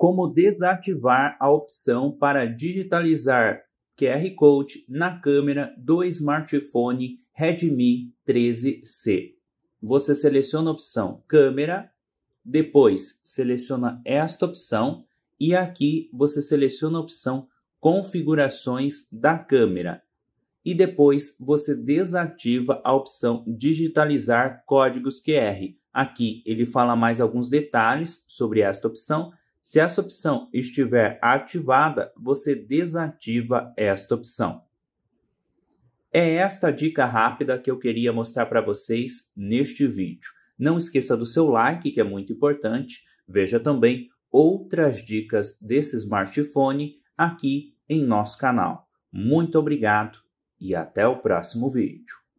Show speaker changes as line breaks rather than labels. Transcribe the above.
como desativar a opção para digitalizar QR Code na câmera do smartphone Redmi 13C. Você seleciona a opção Câmera, depois seleciona esta opção e aqui você seleciona a opção Configurações da câmera. E depois você desativa a opção Digitalizar códigos QR. Aqui ele fala mais alguns detalhes sobre esta opção se essa opção estiver ativada, você desativa esta opção. É esta dica rápida que eu queria mostrar para vocês neste vídeo. Não esqueça do seu like, que é muito importante. Veja também outras dicas desse smartphone aqui em nosso canal. Muito obrigado e até o próximo vídeo.